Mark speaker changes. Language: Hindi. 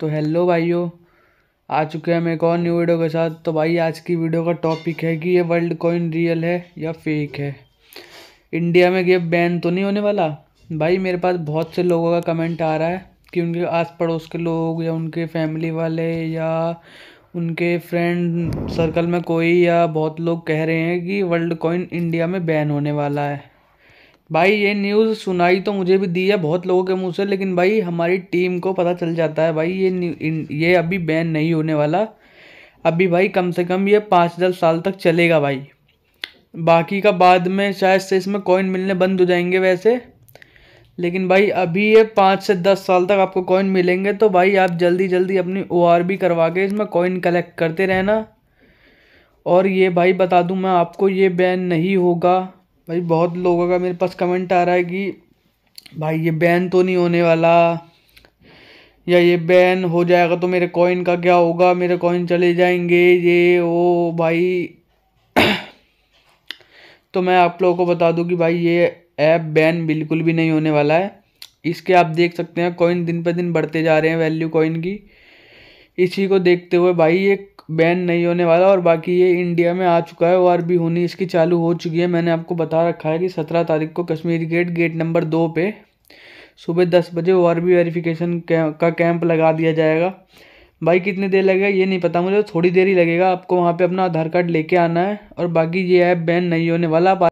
Speaker 1: तो हेलो भाइयों आ चुके हैं हम एक और न्यू वीडियो के साथ तो भाई आज की वीडियो का टॉपिक है कि ये वर्ल्ड कॉइन रियल है या फेक है इंडिया में ये बैन तो नहीं होने वाला भाई मेरे पास बहुत से लोगों का कमेंट आ रहा है कि उनके आस पड़ोस के लोग या उनके फैमिली वाले या उनके फ्रेंड सर्कल में कोई या बहुत लोग कह रहे हैं कि वर्ल्ड कॉइन इंडिया में बैन होने वाला है भाई ये न्यूज़ सुनाई तो मुझे भी दी है बहुत लोगों के मुंह से लेकिन भाई हमारी टीम को पता चल जाता है भाई ये ये अभी बैन नहीं होने वाला अभी भाई कम से कम ये पाँच दस साल तक चलेगा भाई बाकी का बाद में शायद से इसमें कॉइन मिलने बंद हो जाएंगे वैसे लेकिन भाई अभी ये पाँच से दस साल तक आपको कॉइन मिलेंगे तो भाई आप जल्दी जल्दी अपनी ओ आर बी करवा के इसमें कॉइन कलेक्ट करते रहना और ये भाई बता दूँ मैं आपको ये बैन नहीं होगा भाई बहुत लोगों का मेरे पास कमेंट आ रहा है कि भाई ये बैन तो नहीं होने वाला या ये बैन हो जाएगा तो मेरे कॉइन का क्या होगा मेरे कॉइन चले जाएंगे ये वो भाई तो मैं आप लोगों को बता दूं कि भाई ये ऐप बैन बिल्कुल भी नहीं होने वाला है इसके आप देख सकते हैं कॉइन दिन पर दिन बढ़ते जा रहे हैं वैल्यू कॉइन की इसी को देखते हुए भाई ये बैन नहीं होने वाला और बाकी ये इंडिया में आ चुका है और भी होनी इसकी चालू हो चुकी है मैंने आपको बता रखा है कि सत्रह तारीख को कश्मीर गेट गेट नंबर दो पे सुबह दस बजे और भी वेरिफिकेशन का कैंप लगा दिया जाएगा भाई कितनी देर लगेगा ये नहीं पता मुझे थोड़ी देर ही लगेगा आपको वहाँ पे अपना आधार कार्ड लेके आना है और बाकी ये ऐप बैन नहीं होने वाला आप